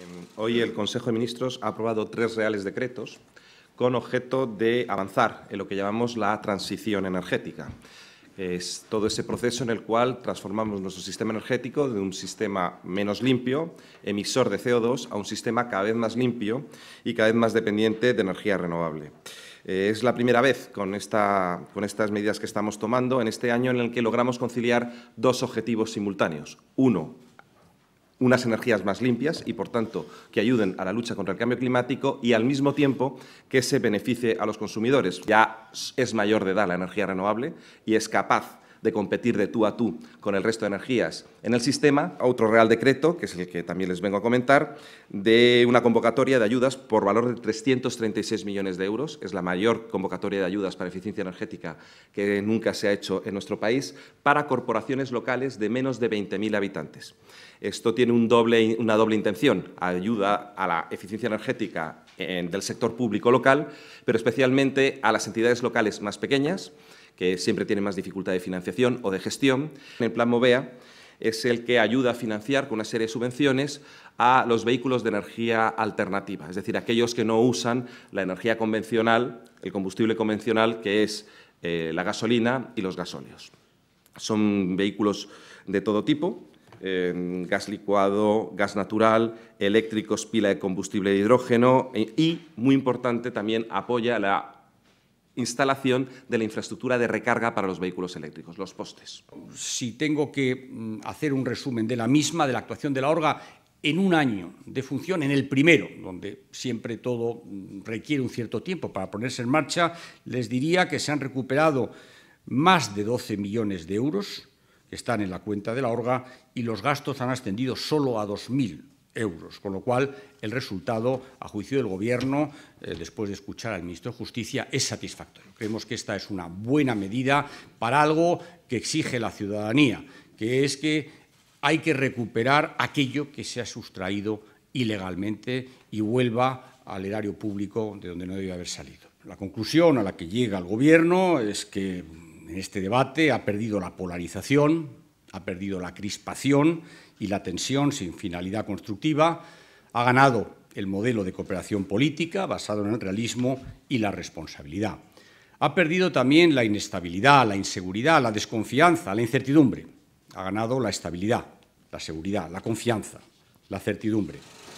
Em, hoy el Consejo de Ministros ha aprobado tres reales decretos con objeto de avanzar en lo que llamamos la transición energética. Es todo ese proceso en el cual transformamos nuestro sistema energético de un sistema menos limpio, emisor de CO2, a un sistema cada vez más limpio y cada vez más dependiente de energía renovable. Eh, es la primera vez con, estas medidas que estamos tomando en este año en el que logramos conciliar dos objetivos simultáneos. Uno, unas energías más limpias y, por tanto, que ayuden a la lucha contra el cambio climático y, al mismo tiempo, que se beneficie a los consumidores. Ya es mayor de edad la energía renovable y es capaz de competir de tú a tú con el resto de energías en el sistema. Otro Real Decreto, que es el que también les vengo a comentar, de una convocatoria de ayudas por valor de 336 millones de euros. Es la mayor convocatoria de ayudas para eficiencia energética que nunca se ha hecho en nuestro país para corporaciones locales de menos de 20.000 habitantes. Esto tiene una doble intención, ayuda a la eficiencia energética del sector público local, pero especialmente a las entidades locales más pequeñas que siempre tiene más dificultad de financiación o de gestión. El plan MOVEA es el que ayuda a financiar con una serie de subvenciones a los vehículos de energía alternativa, es decir, aquellos que no usan la energía convencional, el combustible convencional que es eh, la gasolina y los gasóleos. Son vehículos de todo tipo, eh, gas licuado, gas natural, eléctricos, pila de combustible de hidrógeno e, y, muy importante, también apoya la instalación de la infraestructura de recarga para los vehículos eléctricos, los postes. Si tengo que mm, hacer un resumen de la misma, de la actuación de la orga, en un año de función, en el primero, donde siempre todo mm, requiere un cierto tiempo para ponerse en marcha, les diría que se han recuperado más de 12 millones de euros que están en la cuenta de la orga y los gastos han ascendido solo a 2.000 euros. Con lo cual, el resultado, a juicio del Gobierno, eh, después de escuchar al ministro de Justicia, es satisfactorio. Creemos que esta es una buena medida para algo que exige la ciudadanía, que es que hay que recuperar aquello que se ha sustraído ilegalmente y vuelva al erario público de donde no debe haber salido. La conclusión a la que llega el Gobierno es que en este debate ha perdido la polarización, ha perdido la crispación y la tensión sin finalidad constructiva, ha ganado el modelo de cooperación política basado en el realismo y la responsabilidad. Ha perdido también la inestabilidad, la inseguridad, la desconfianza, la incertidumbre. Ha ganado la estabilidad, la seguridad, la confianza, la certidumbre.